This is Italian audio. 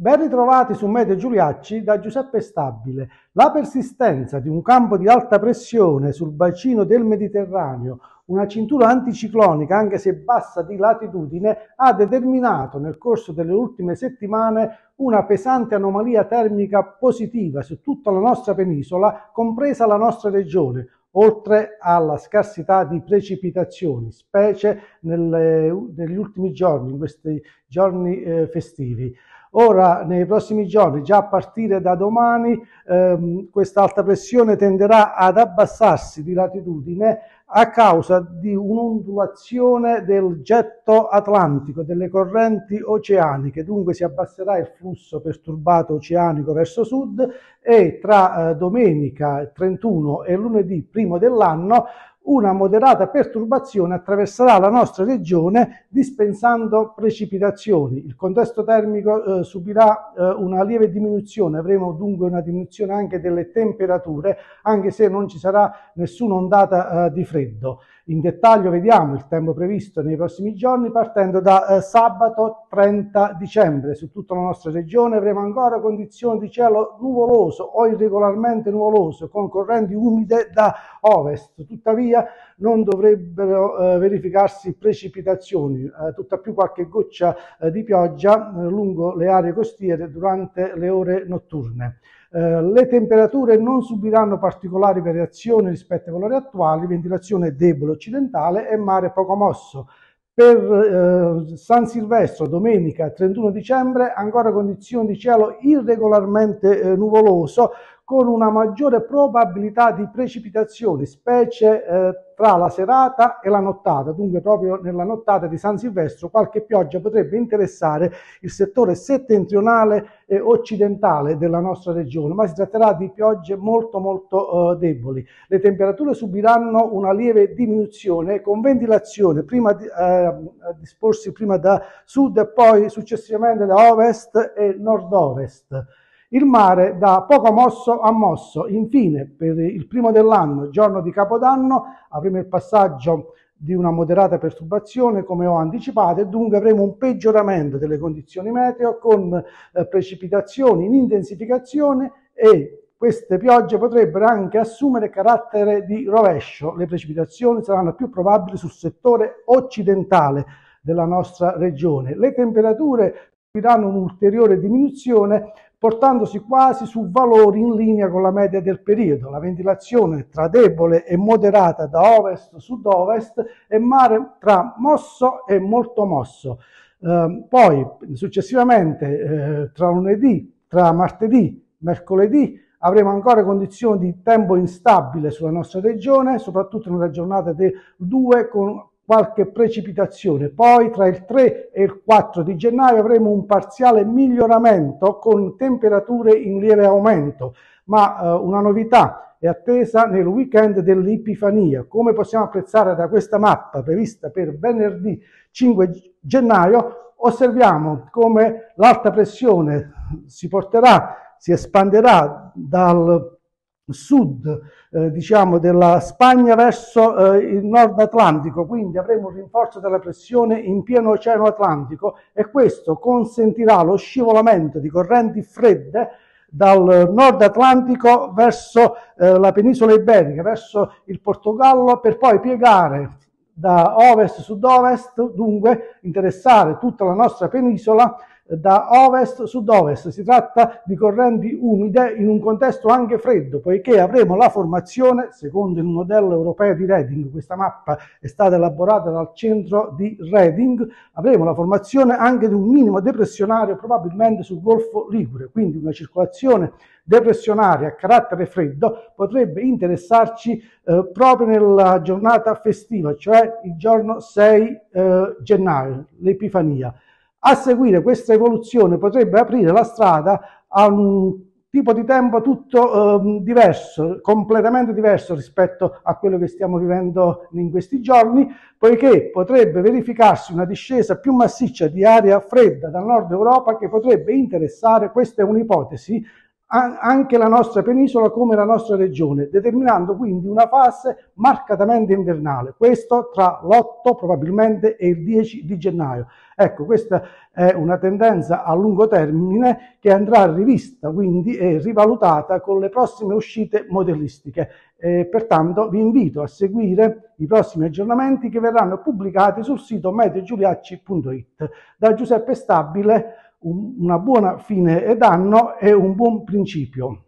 Ben ritrovati su Mete Giuliacci da Giuseppe Stabile. La persistenza di un campo di alta pressione sul bacino del Mediterraneo, una cintura anticiclonica anche se bassa di latitudine, ha determinato nel corso delle ultime settimane una pesante anomalia termica positiva su tutta la nostra penisola, compresa la nostra regione, oltre alla scarsità di precipitazioni, specie nelle, negli ultimi giorni, in questi giorni eh, festivi. Ora, nei prossimi giorni, già a partire da domani, ehm, questa alta pressione tenderà ad abbassarsi di latitudine a causa di un'ondulazione del getto atlantico, delle correnti oceaniche, dunque si abbasserà il flusso perturbato oceanico verso sud e tra eh, domenica 31 e lunedì primo dell'anno una moderata perturbazione attraverserà la nostra regione dispensando precipitazioni. Il contesto termico eh, subirà eh, una lieve diminuzione, avremo dunque una diminuzione anche delle temperature, anche se non ci sarà nessuna ondata eh, di freddo. In dettaglio vediamo il tempo previsto nei prossimi giorni partendo da eh, sabato 30 dicembre. Su tutta la nostra regione avremo ancora condizioni di cielo nuvoloso o irregolarmente nuvoloso con correnti umide da ovest. Tuttavia Italia non dovrebbero eh, verificarsi precipitazioni, eh, tuttavia qualche goccia eh, di pioggia eh, lungo le aree costiere durante le ore notturne. Eh, le temperature non subiranno particolari variazioni rispetto ai valori attuali, ventilazione debole occidentale e mare poco mosso. Per eh, San Silvestro, domenica 31 dicembre, ancora condizioni di cielo irregolarmente eh, nuvoloso, con una maggiore probabilità di precipitazioni, specie eh, tra la serata e la nottata. Dunque, proprio nella nottata di San Silvestro, qualche pioggia potrebbe interessare il settore settentrionale e occidentale della nostra regione, ma si tratterà di piogge molto molto eh, deboli. Le temperature subiranno una lieve diminuzione con ventilazione, prima di, eh, disporsi prima da sud e poi successivamente da ovest e nord-ovest. Il mare da poco mosso a mosso. Infine, per il primo dell'anno, giorno di Capodanno, avremo il passaggio di una moderata perturbazione come ho anticipato e dunque avremo un peggioramento delle condizioni meteo con eh, precipitazioni in intensificazione e queste piogge potrebbero anche assumere carattere di rovescio. Le precipitazioni saranno più probabili sul settore occidentale della nostra regione. Le temperature subiranno un'ulteriore diminuzione portandosi quasi su valori in linea con la media del periodo. La ventilazione tra debole e moderata da ovest-sud-ovest e mare tra mosso e molto mosso. Eh, poi successivamente eh, tra lunedì, tra martedì, mercoledì avremo ancora condizioni di tempo instabile sulla nostra regione, soprattutto nella giornata del 2 con qualche precipitazione. Poi tra il 3 e il 4 di gennaio avremo un parziale miglioramento con temperature in lieve aumento, ma eh, una novità è attesa nel weekend dell'Epifania. Come possiamo apprezzare da questa mappa prevista per venerdì 5 gennaio, osserviamo come l'alta pressione si porterà, si espanderà dal sud eh, diciamo della Spagna verso eh, il nord Atlantico, quindi avremo un rinforzo della pressione in pieno oceano Atlantico e questo consentirà lo scivolamento di correnti fredde dal nord Atlantico verso eh, la penisola iberica, verso il Portogallo per poi piegare da ovest sud-ovest, dunque interessare tutta la nostra penisola da ovest-sud-ovest. Si tratta di correnti umide in un contesto anche freddo, poiché avremo la formazione, secondo il modello europeo di Reading, questa mappa è stata elaborata dal centro di Reading, avremo la formazione anche di un minimo depressionario probabilmente sul Golfo Ligure, quindi una circolazione depressionaria a carattere freddo potrebbe interessarci eh, proprio nella giornata festiva, cioè il giorno 6 eh, gennaio, l'Epifania. A seguire questa evoluzione potrebbe aprire la strada a un tipo di tempo tutto eh, diverso, completamente diverso rispetto a quello che stiamo vivendo in questi giorni, poiché potrebbe verificarsi una discesa più massiccia di aria fredda dal nord Europa che potrebbe interessare, questa è un'ipotesi, anche la nostra penisola come la nostra regione, determinando quindi una fase marcatamente invernale, questo tra l'8 probabilmente e il 10 di gennaio. Ecco, questa è una tendenza a lungo termine che andrà rivista quindi e rivalutata con le prossime uscite modellistiche. E pertanto vi invito a seguire i prossimi aggiornamenti che verranno pubblicati sul sito meteogiuliacci.it. Da Giuseppe Stabile un, una buona fine d'anno e un buon principio.